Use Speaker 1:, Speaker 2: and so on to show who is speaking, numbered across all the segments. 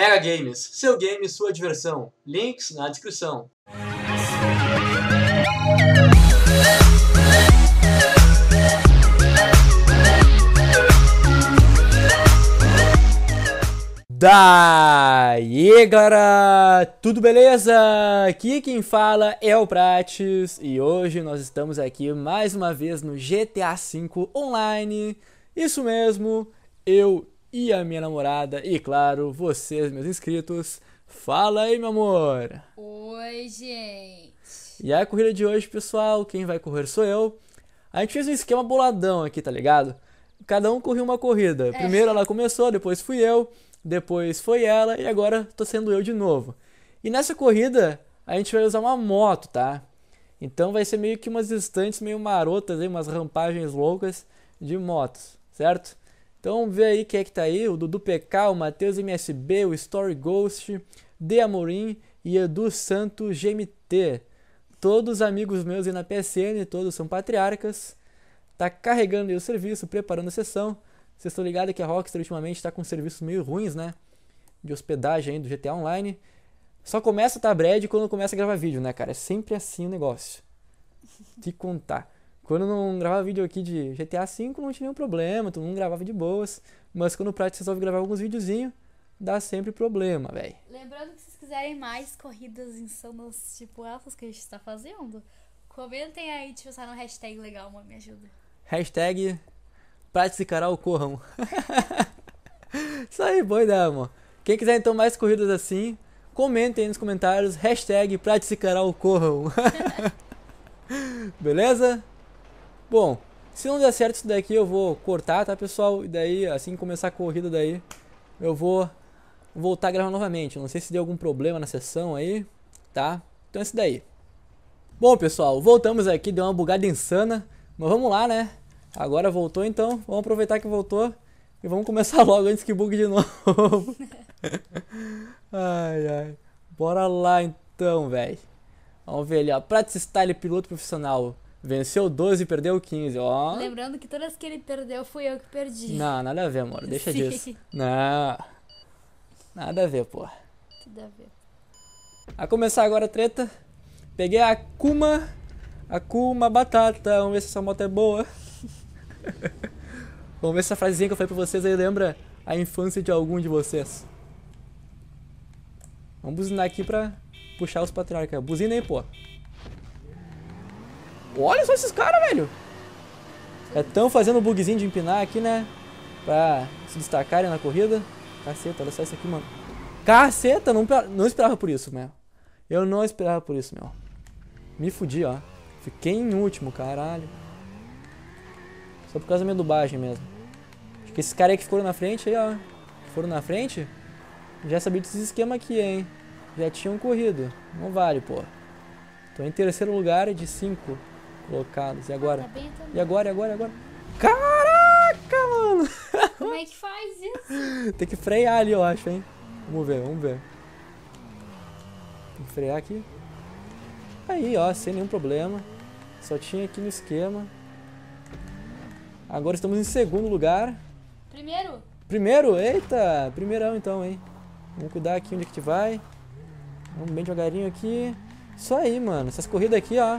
Speaker 1: Mega Games, seu game, sua diversão. Links na descrição. Daí galera, tudo beleza? Aqui quem fala é o Prates e hoje nós estamos aqui mais uma vez no GTA V Online. Isso mesmo, eu e a minha namorada e, claro, vocês, meus inscritos. Fala aí, meu amor! Oi, gente! E a corrida de hoje, pessoal, quem vai correr sou eu. A gente fez um esquema boladão aqui, tá ligado? Cada um correu uma corrida. É. Primeiro ela começou, depois fui eu, depois foi ela e agora tô sendo eu de novo. E nessa corrida a gente vai usar uma moto, tá? Então vai ser meio que umas estantes meio marotas, aí, umas rampagens loucas de motos, certo? Então vê aí quem é que tá aí, o Dudu PK, o Matheus MSB, o Story Ghost, De Amorim e Edu Santo GMT. Todos amigos meus aí na PSN, todos são patriarcas. Tá carregando aí o serviço, preparando a sessão. Vocês estão ligados que a Rockstar ultimamente está com serviços meio ruins, né? De hospedagem aí do GTA Online. Só começa a tá bread quando começa a gravar vídeo, né, cara? É sempre assim o negócio. Te contar. Quando não gravava vídeo aqui de GTA V, não tinha nenhum problema, todo mundo gravava de boas. Mas quando o Prato resolve gravar alguns videozinhos, dá sempre problema, velho. Lembrando que se vocês quiserem mais corridas insanas, tipo essas que a gente está fazendo, comentem aí, tipo, usar tá no hashtag legal, mano me ajuda. Hashtag Prates e Carol corram. Isso aí, boa ideia, amor. Quem quiser então mais corridas assim, comentem aí nos comentários, hashtag Prates e Carol corram. Beleza? Bom, se não der certo isso daqui, eu vou cortar, tá, pessoal? E daí, assim começar a corrida daí, eu vou voltar a gravar novamente. não sei se deu algum problema na sessão aí, tá? Então é isso daí. Bom, pessoal, voltamos aqui, deu uma bugada insana, mas vamos lá, né? Agora voltou, então vamos aproveitar que voltou e vamos começar logo antes que bugue de novo. ai, ai. Bora lá, então, velho. Vamos ver ali, ó. Practice Style Piloto Profissional. Venceu 12 e perdeu 15, ó. Lembrando que todas que ele perdeu fui eu que perdi. Não, nada a ver, amor. Deixa Sim. disso. Não. Nada a ver, pô. Tudo a ver. A começar agora a treta. Peguei a Akuma. Akuma Batata. Vamos ver se essa moto é boa. Vamos ver se essa frasezinha que eu falei pra vocês aí lembra a infância de algum de vocês. Vamos buzinar aqui pra puxar os patriarcas. Buzina aí, pô. Olha só esses caras, velho. É tão fazendo bugzinho de empinar aqui, né? Pra se destacarem na corrida. Caceta, olha só isso aqui, mano. Caceta, não, não esperava por isso, meu. Eu não esperava por isso, meu. Me fudi, ó. Fiquei em último, caralho. Só por causa da minha dublagem mesmo. Acho que esses caras aí que foram na frente aí, ó. Que foram na frente, já sabia desses esquema aqui, hein. Já tinham corrido. Não vale, pô. Tô em terceiro lugar de cinco colocados. E agora? Tá bem, E agora, e agora, e agora? Caraca, mano! Como é que faz isso? Tem que frear ali, eu acho, hein? Vamos ver, vamos ver. Tem que frear aqui. Aí, ó, sem nenhum problema. Só tinha aqui no esquema. Agora estamos em segundo lugar. Primeiro? Primeiro? Eita! Primeirão então, hein? Vamos cuidar aqui onde é que te vai. Vamos bem devagarinho aqui. Isso aí, mano. Essas corridas aqui, ó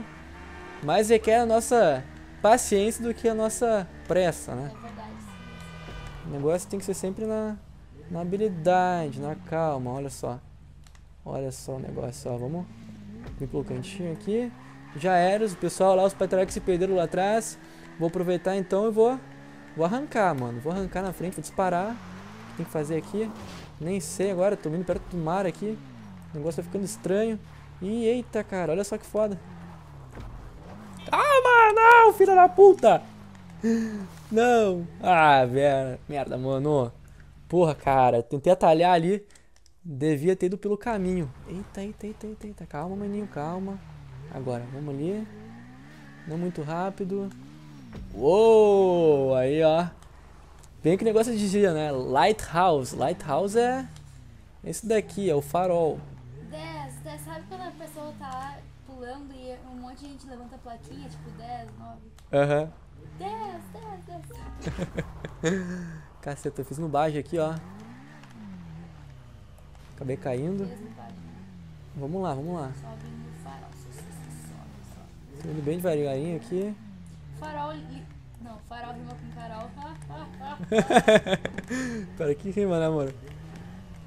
Speaker 1: mais requer a nossa paciência do que a nossa pressa, né? É verdade. O negócio tem que ser sempre na, na habilidade, na calma, olha só. Olha só o negócio, ó. Vamos vir pelo cantinho aqui. Já era, o pessoal lá, os patriarcas se perderam lá atrás. Vou aproveitar então e vou, vou arrancar, mano. Vou arrancar na frente, vou disparar. O que tem que fazer aqui? Nem sei agora, tô vindo perto do mar aqui. O negócio tá ficando estranho. eita, cara, olha só que foda não, filha da puta! Não! Ah, velho, merda, mano. Porra, cara, tentei atalhar ali. Devia ter ido pelo caminho. Eita, eita, eita, eita, eita. Calma, maninho, calma. Agora, vamos ali. Não muito rápido. Uou! Aí, ó. Bem que negócio é de né? Lighthouse. Lighthouse é... Esse daqui, é o farol. um monte de gente levanta a plaquinha, tipo 10, 9. Aham. Uhum. 10, 10, 10. Caceta, eu fiz no baixo aqui, ó. Acabei caindo. Né? Vamos lá, vamos lá. Sobe no Subindo bem devagarinho aqui. Farol. Li... Não, farol rima com Carol. Pera, que rima, né, mano?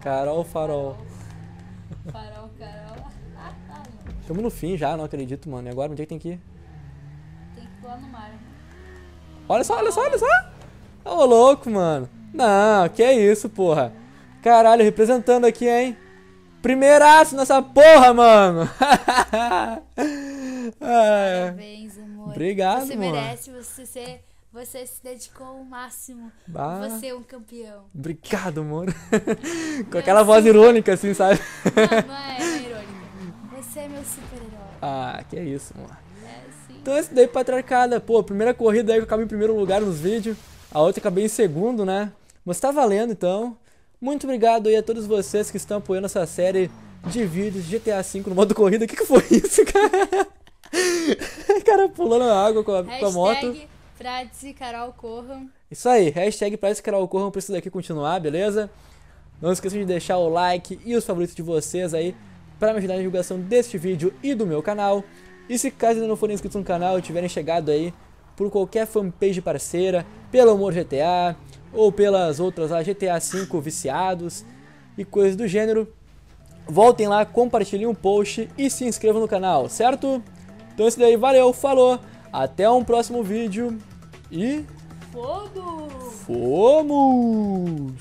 Speaker 1: Carol, Farol, farol Carol. Estamos no fim já, não acredito, mano. E agora, onde é que tem que ir? Tem que pular no mar. Né? Olha só, olha só, olha só. Ô, oh, louco, mano. Não, que isso, porra. Caralho, representando aqui, hein? Primeiraço nessa porra, mano. Parabéns, amor. Obrigado, Você mano. merece você ser... Você se dedicou ao máximo. Ah, você é um campeão. Obrigado, amor. Com aquela voz irônica, assim, sabe? Não, é, é você é meu super-herói. Ah, que é isso, mano. É, sim. Então esse daí patriarcada, pô, primeira corrida aí que eu acabei em primeiro lugar nos vídeos, a outra acabei em segundo, né? Mas tá valendo então. Muito obrigado aí a todos vocês que estão apoiando essa série de vídeos GTA V no modo corrida. O que, que foi isso, cara? cara pulando na água com a, hashtag com a moto. Isso aí, hashtag pra esse canal Corram pra isso daqui continuar, beleza? Não esqueçam de deixar o like e os favoritos de vocês aí para me ajudar na divulgação deste vídeo e do meu canal. E se caso ainda não forem inscritos no canal e tiverem chegado aí por qualquer fanpage parceira, pelo Amor GTA ou pelas outras lá, GTA V Viciados e coisas do gênero, voltem lá, compartilhem o post e se inscrevam no canal, certo? Então é isso daí, valeu, falou, até um próximo vídeo e... Fogo! Fomos!